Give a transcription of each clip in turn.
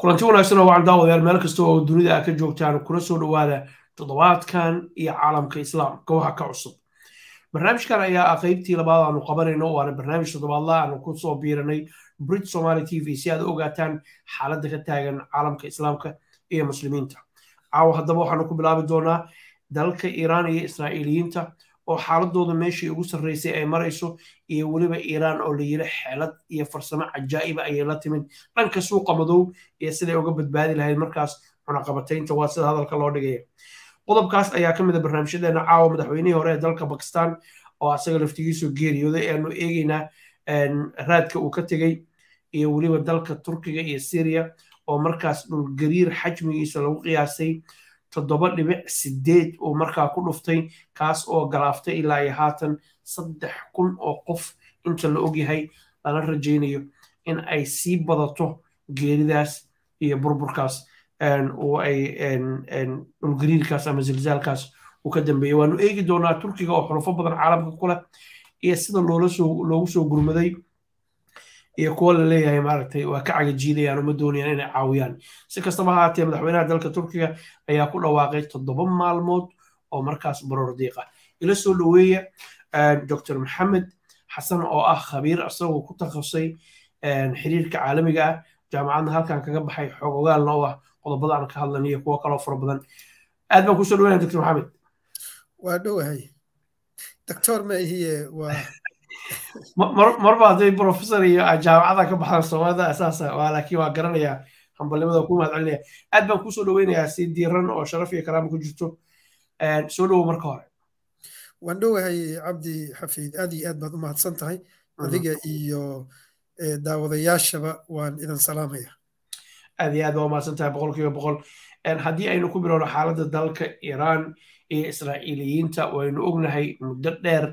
kulanti wanaagsan oo wacan daawadayaal meel kasta oo dunida aa ka joogtaan kuna soo dhawaada toddobaadkan iyo caalamka islaamka waxa ka cusub barnaamijkan ayaa ah qaybtii labaad aanu qabanayno waana barnaamij toddobaadla ah aanu ku soo biiranay brit somaly t v si aad u ogaataan xaaladda ka taagan caalamka islaamka iyo muslimiinta caawa haddaba waxaanu ku bilaabi doonaa dalka iiraan iyo israa'iiliyiinta oo xaaladooda meeshii ugu sarreysay ay marayso iyo weliba iiraan oo la yiri xeelad iyo farsamo cajaa'iba ah ayay la timid dhanka suuqa madow iyo siday uga badbaadi lahayd markaas cunaqabataynta waa sida hadalka loo dhigaya qodobkaas ayaa ka mid a ah barnaamijyadeena caawa madaxweynihii hore ee dalka bakistan oo asaga laftigiisu geeriyooday aanu eegeynaa raadka uu ka tegey iyo weliba dalka turkiga iyo syriya oo markaas dhulgariir xajmigiisa lagu qiyaasay toddoba dhibic sideed oo markaa ku dhuftay kaas oo galaaftay ilaa iyo haatan saddex kun oo qof inta la ogyahay lala rajaynayo in ay sii badato geeridaas iyo burburkaas oo ay dhulgariirkaas ama zilzaalkaas uu ka dambeeyey waanu eegi doonaa turkiga oo xulufo badan caalamka ku leh iyo sida loogu soo gurmaday iyo kuwo la leeyahay maaragtay waa ka cagajiidayaan uma doonayaan inay caawiyaan si kastaba ahaatee madaxweynaha dalka turkiga ayaa ku dhawaaqay toddoba maalmood oo markaas baroordiiqa ila soo dhoweeya eh, docr maxamed xasan oo ah khabiir asagoo ku takasay eh, xiriirka caalamiga ah jaamacadna halkan kaga baxay xogogaalna oo ah qodobada aan ka hadlaniyo kuwo kaloo fara badan aad baan kusoo dhaweynaya docr maxamed waa dhowahay doctor maihiye waa marba hadday professor iyo jaamacada ka baxda soomaalida asaasa ah, waa laakiin waa garanaya hambalnimada ku mahad celinaya aad baan kuusoo dhoweynayaa si diiran oo sharaf iyo karaama ku jirto soo dhowo marka hore waan dhowahay cabdi xafiid aad iyo aad baad u mahadsan tahay mhm. adiga iyo daawadayaashaba waan idan salaamaya aad iyo aad baa u mahadsan tahay boqolkiiba boqol haddii aynu ku bilowno xaaladda dalka iran iyo israa'iiliyiinta waynu ognahay muddo dheer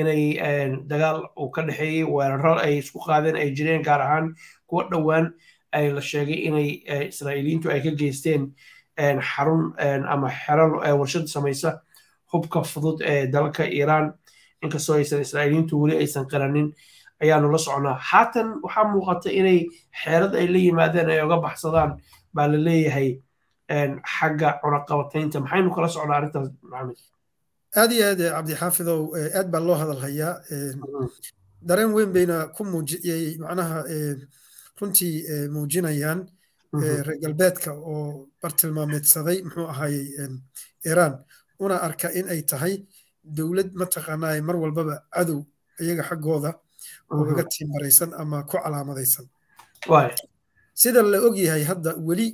inay eh, dagaal uu ka dhexeeyey weeraro ay isku qaadeen ay jireen gaar ahaan kuwa dhowaan ay la sheegay inay eh, israa'iiliyiintu ay ka geysteen eh, xarun ama xero warshad samaysa hubka fudud ee dalka iiraan inkastoo aysan israa'iiliyiintu weli aysan qiranin ayaanu la socnaa haatan waxaa muuqata inay xeerad ay la yimaadeen ay oga baxsadaan baa la leeyahay xagga cunaqabataynta maxaynu kala socnaa arrintaas maxamed aad iyo aad cabdixaafidow aad baa loo hadalhayaa dareen weyn bayna ku muujiyey macnaha runtii muujinayaan reer galbeedka oo bartilmaameedsaday muxuu ahaayey iraan una arka in ay tahay dowlad mataqaanaaye mar walbaba cadow iyaga xaggooda oo laga tiimbaraysan ama ku calaamadaysan sida la og yahay hadda weli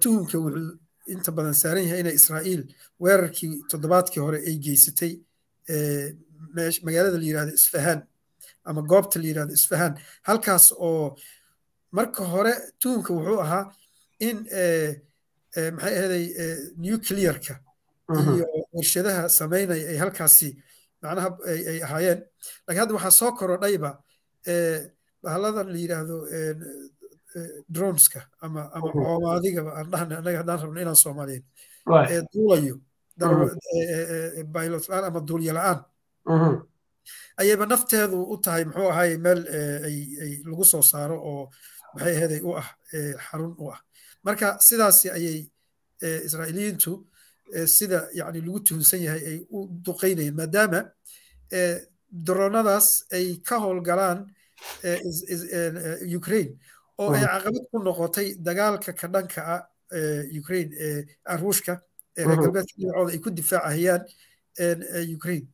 tuhumka wuxuu inta badan saaran yahay inay israa'iil weerarkii toddobaadkii hore ay geysatay magaalada la yirahdo isfahaan ama goobta la yirahdo isfahaan halkaas oo marka hore tuunka wuxuu ahaa in maxay ahaday nuclearka mm-hmm. iyo warshadaha samaynaya ay halkaasi macnaha ay ahaayeen lakiin hadda waxaa soo korodhayba bahalladan la yiraahdo droneska ama ama coomadigaba aan dhahna annaga haddaan rabno inaan soomaaliyeed ee duulayo baylot la-aan ama duulyo la-aan uh-huh. ayayba nafteedu u tahay muxuu ahaay meel ay lagu soo saaro oo maxay aheeday u ah xarun u ah marka sidaasi ayay israa'iiliyiintu sida yani lagu tuhunsan yahay ay u duqaynayeen maadaama droonadaas ay ka howlgalaan ukraine oo hmm. ay caqabad ku noqotay dagaalka ka dhanka ah eh, ukrain ee eh, ruushka ee eh, reer hmm. galbeedka dhinacooda ay ku difaacahayaan ukrain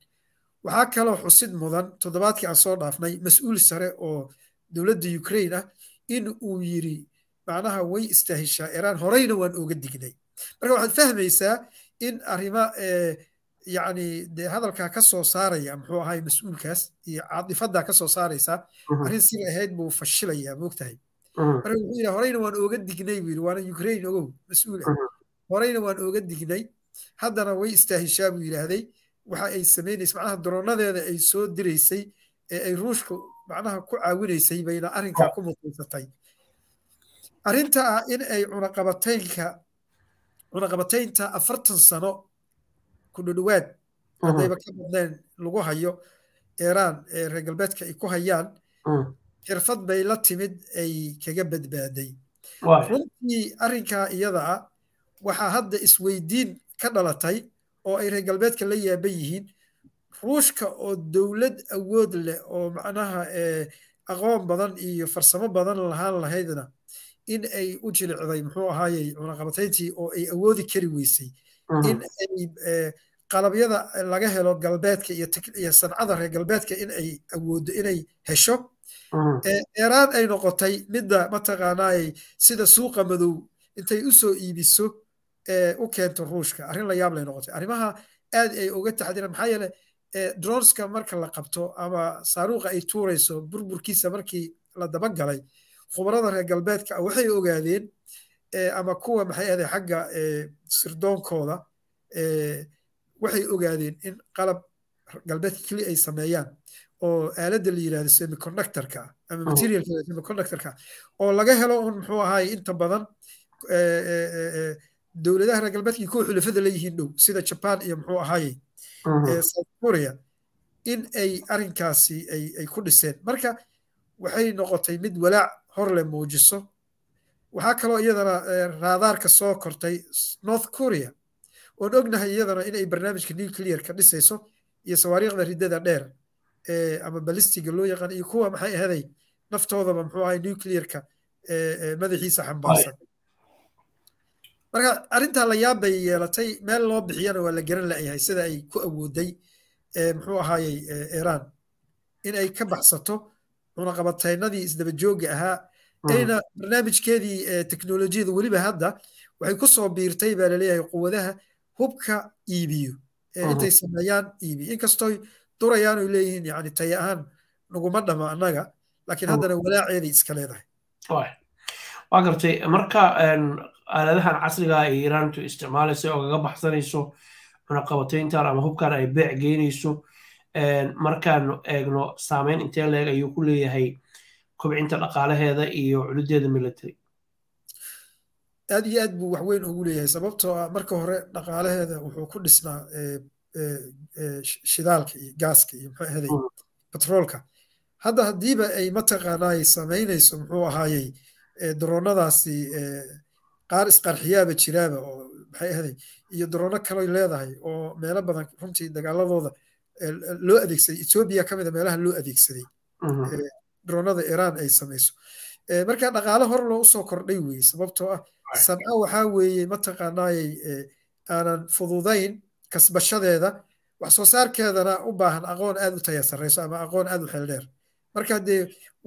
waxaa kaloo xusid mudan toddobaadkii aan soo dhaafnay mas-uul sare oo dowladda ukraine ah in uu yiri macnaha way istaahishaa iraan horeyna waan oga dignay marka waxaad fahmaysaa in arrima yacni dee hadalkaa ka soo saaraya muxuu ahay mas-uulkaas iyo caadifaddaa ka soo saaraysaa hmm. arrin sida ahayd buu fashilayaa moogtahay Uh-huh. horeyna waan ooga dignay buu waana ukraine ogow mas-uul ah uh-huh. horeyna waan ooga dignay haddana way istaahishaa buu yidhaahday waxa ay samaynaysay macnaha daroonadeeda ay soo diraysay ee ay ruushka macnaha ku caawinaysay bayna arrinkaa ku muqiisatay arrinta ah in ay cunaqabateynka cunaqabataynta afartan sano ku dhudhowaad uh-huh. haddayba ka badneen lagu hayo eeraan ee reer galbeedka ay ku hayaan xirfad bay la timid ay kaga badbaaday runtii arrinkaa iyada a ah, waxaa hadda isweydiin ka dhalatay oo ay reer galbeedka la yaaban yihiin ruushka oo dowlad awood leh oo macnaha eh, aqoon badan iyo farsamo badan lahaan lahaydna in ay u jilicday muxuu ahaayey cunaqabateyntii oo ay awoodi kari weysay mm-hmm. in ay eh, qalabyada laga helo galbeedka iyo sancada reer galbeedka in ay awoodo inay hesho dheeraad ah. ay noqotay midda mataqaanaaye sida suuqa madow intay u soo iibiso u keento ruushka arrin la yaablay noqotay arrimaha aad ay uga taxadiran maxaa yeele dronska marka la qabto ama saaruuqa ay tuurayso burburkiisa markii la dabagalay khubarada reer galbeedka ah waxay ogaadeen ama kuwa maxay ahde xagga sirdoonkooda waxay ogaadeen in qalab galbeedka keli ay sameeyaan oo aaladda la yirahdo semiconductorka ama oh. materialka semiconductorka oo laga helo un muxuu ahaay inta badan eh, eh, eh, dowladaha reer galbeedka kuwa xulafada leeyihiin dhow sida japan iyo muxuu ahaaye uh-huh. south korea in ay arrinkaasi ay ku dhiseen marka waxay noqotay mid walaac hor le muujiso waxaa kaloo iyadana raadaarka soo kortay north korea oon ognahay iyadana inay barnaamijka nuclearka dhisayso iyo sawaariikhda riddada dheer ama balistiga loo yaqaan iyo kuwa maxay ahaday naftoodaba muxuu ahay nuclearka madaxiisa xambaarsan marka arrintaa la yaab bay yeelatay meel loo bixiyana waa la garan la'yahay sida ay ku awooday muxuu ahaayey iran in ay ka baxsato cunaqabataynadii isdabajooga ahaa mm-hmm. ayna barnaamijkeedii teknolojiyada weliba hadda waxay ku soo biirtay baa laleeyahay quwadaha hubka iibiyo e mm-hmm. intay sameeyaan iibiyo e inkastoo durayaanu leeyihiin yani taya ahaan naguma dhama annaga laakiin haddana walaaceeday iska leedahay waa gartay marka aaladahan casrigaa ay ah iiraantu isticmaalayso oo kaga baxsanayso cunaqabatayntan ama hubkan ay beec geynayso markaanu eegno saameyn intee leeg ayuu ku leeyahay kobcinta dhaqaalaheeda iyo culideeda military aad iyo aad buu wax weyn ugu leeyahay sababtoo ah marka hore dhaqaalaheeda wuxuu ku dhisnaa E, e, shidaalka iyo gaaska iyo muxuu ahaday batroolka hmm. hadda haddiiba ay mataqaanay samaynayso muxuu ahaayey e, daroonadaasi qaar isqarxiyaaba jiraaba oo maxay ahaday iyo daroono kaloy leedahay oo meelo badan runtii dagaaladooda loo adeegsaday etoobiya kamid a ah meelaha loo adeegsaday hmm. daroonada iran ay samayso marka dhaqaale hor loo usoo kordhay weeye sababtoo ah samca waxaa weeye mataqaanaayey aanan fududayn kasbashadeeda wax soo saarkeedana u baahan aqoon aad u taya sarreyso ama aqoon aad u xeldheer marka dee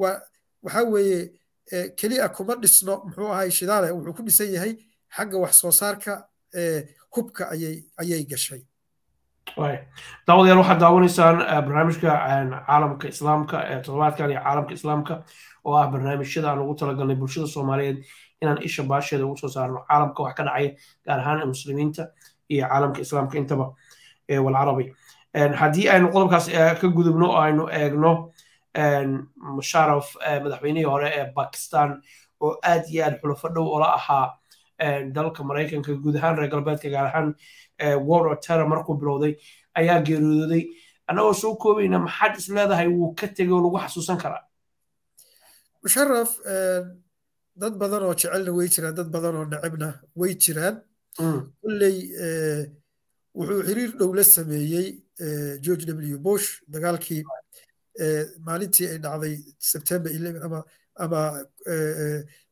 waxa weeye keliya kuma dhisno muxuu ahay shidaale wuxuu ku dhisan yahay xagga wax soo saarka hubka ayay ayay gashay daawadeyaal waxaad daawanaysaan barnaamijka caalamka islaamka ee toddobaadkan iyo caalamka islaamka oo ah barnaamijyada aan ugu talagalnay bulshada soomaaliyeed inaan isha baasheeda ugu soo saarno caalamka wax ka dhacaya gaar ahaan ee muslimiinta iyo caalamka islaamka intaba walcarabi haddii aynu qodobkaas ka gudubno oo aynu eegno musharaf madaxweynihii hore ee bakistan oo aad iyo aad xulafo dhow ola ahaa dalka maraykanka guud ahaan reer galbeedka gaar ahaan world of terror markuu bilowday ayaa geeriyooday annagoo soo koobayna maxaad isleedahay wuu ka tegay oo lagu xasuusan karaa musharaf dad badan oo jecelna way jiraan dad badan oo necebna way jiraan Mm. kulley eh, wuxuu xiriir dhow la sameeyey eh, george w bush dagaalkii eh, maalintii ay dhacday sebtember ama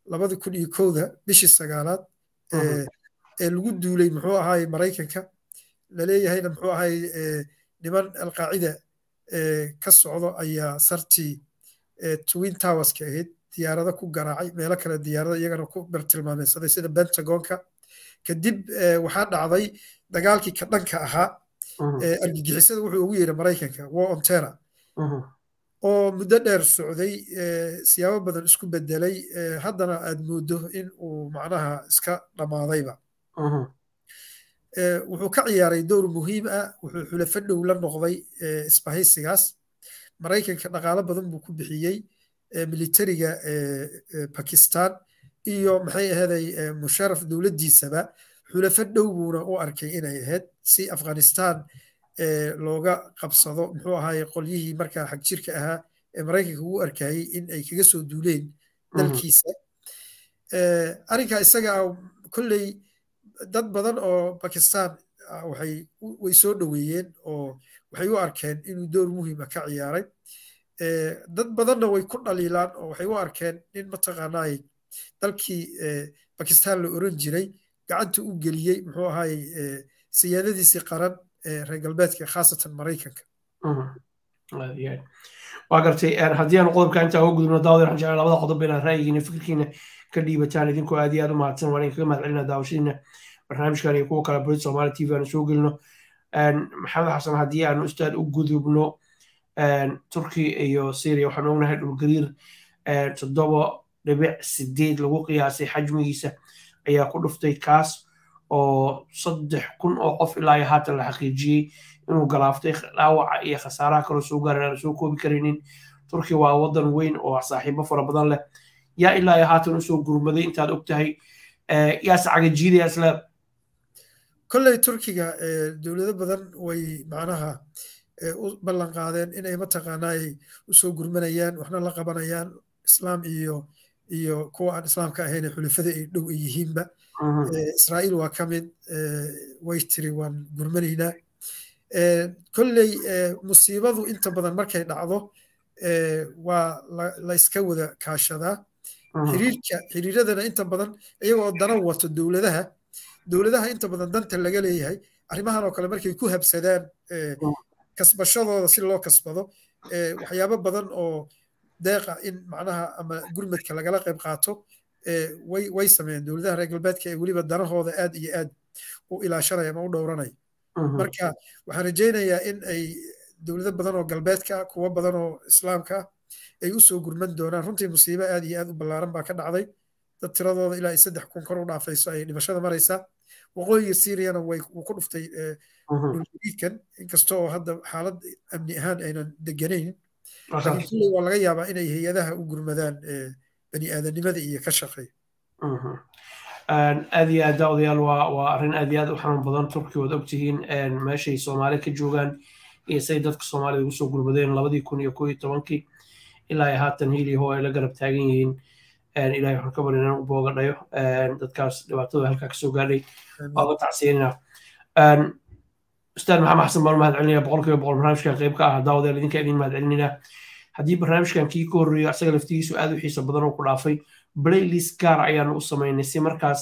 labadi kun iyo kowda bishii sagaalaad mm-hmm. ee lagu duulay muxuu ahaay maraykanka laleeyahayna muxuu ahaay niman alqaacida ka socdo ayaa sartii twin towerska ahayd diyaarado ku garaacay meelo kale diyaarada iyagana ku bartilmaameysaday sida bentagonka kadib eh, waxaa dhacday dagaalkii ka dhanka ahaa uh-huh. eh, argagixisada wuxuu ugu yeedhi maraykanka war ontera uh-huh. oo muddo dheer socday eh, siyaabo badan isku bedelay haddana aad mooddo in uu macnaha iska dhammaadayba uh-huh. wuxuu ka ciyaaray dowr muhiim ah wuxuu xulafo dhow la noqday isbahaysigaas maraykanka dhaqaalo badan buu ku bixiyey militariga bakistan iyo maxay aheeday eh, musharaf dowladdiisaba xulafo dhow buuna u arkay inay ahayd si afghanistan eh, looga qabsado muxuu ahaaye qolyihii markaa xagjirka ahaa ee maraykanka ugu arkayey in ay kaga soo duuleen mhm. dalkiisa eh, arrinkaa isaga ah kolley dad badan oo bakistan ah, waxay way soo dhoweeyeen oo waxay u arkeen inuu door muhiima ah ka ciyaaray dad badanna way ku dhaliilaan oo waxay u arkeen nin mataqaanaay dalkii bakistan la oran jiray gacanta u geliyey muxuu ahaay siyaadadiisii qaran ee reer galbeedka khaasatan maraykanka waa gartay er, haddii aanu qodobka intaa uga gudubno daawad waxaan jeclaa labada qodob inaad ra'yigiina fikirkiina ka dhiibataan idinku aad iyo aad u mahadsan waa idin kaga mahad celinaa daawashadiina barnaamijkan iyo kuwa kale bolit somali t v aanu soo gelino maxamed xasan haddii aanu ustaad u gudubno turki iyo syria waxaanu ognahay dhulgariir toddoba dhibic sideed lagu qiyaasay xajmigiisa ayaa ku dhuftay kaas oo saddex kun oo qof ilaa iyo haatan la xaqiijiyey inuu galaaftay dhaawaca iyo khasaaraha kaloo soo gaaran aan soo koobi karaynin turkiya waa waddan weyn oo saaxiibo fara badan leh yaa ilaa iyo haatan usoo gurmaday intaad og tahay eh, yaas cagajiidaya isla kolley turkiga eh, dowlado badan way macnaha eh, u ballan qaadeen inay mataqaanaa ay usoo gurmanayaan waxna la qabanayaan islaam iyo iyo kuwa aan islaamka ahayn xulafada ay dhow ay yihiinba israa'iil waa ka mid way tiri waan gurmanaynaa kolley musiibadu inta badan markay dhacdo waa la iska wada kaashadaa xiriirka xiriiradana inta badan iyagoo dana wato dowladaha dowladaha inta badan danta laga leeyahay arrimahan oo kale markay ku habsadaan kasbashadooda si loo kasbado waxyaabo badan oo deeqa in macnaha ama gurmadka lagala qayb qaato way way sameeyeen dowladaha reer galbeedka ee weliba danahooda aad iyo aad u ilaashanaya ama u dhowranaya mhm. marka waxaan rajaynayaa in ay dowlado badan oo galbeedka kuwo badan oo islaamka ah ay usoo gurman doonaan runtii musiibo aad iyo aad u ballaaran baa ka dhacday dad tiradooda ilaa ay saddex kun kor u dhaafayso ay dhimashada maraysaa waqooyiga syriana wuu ku dhuftay mhm. dhulgariidkan inkasta oo hadda xaalad amni ahaan aynan deganayn xilli waa laga yaabaa inay hay-adaha u gurmadaan bani aadanimada iyo ka shaqeeya aad iyo aada odayaal waa waa arrin aad iyo aad u xanuun badan turki waad ogtihiin meeshay soomaali ka joogaan iyo say dadka soomaalida ugu soo gurmadeen labadii kun iyo koo iyo tobankii ilaa ay haatan hiliho ay la garab taagan yihiin ilahay waxaan ka bari booga dhayo dadkaas dhibaatadu halkaa kasoo gaadhay waa uga tacsiyanina ustaad maxamed xasan baan mahad celinaya boqolkiiba boqol barnaamijkan qayb ka ah daawadeel idinka idin mahad celinayna haddii barnaamijkan kii ka horreeyo asaga laftigiisu aad u xiiso badan oo ku dhaafay playlist gaar ayaanu u samaynay si markaas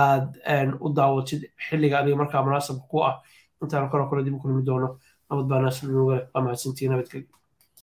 aad u daawatid xilliga adiga markaa munaasabka ku ah intaan koro kale dib u kulmi doono nabad baana sulmugale waa mahadsantii nabadgelyo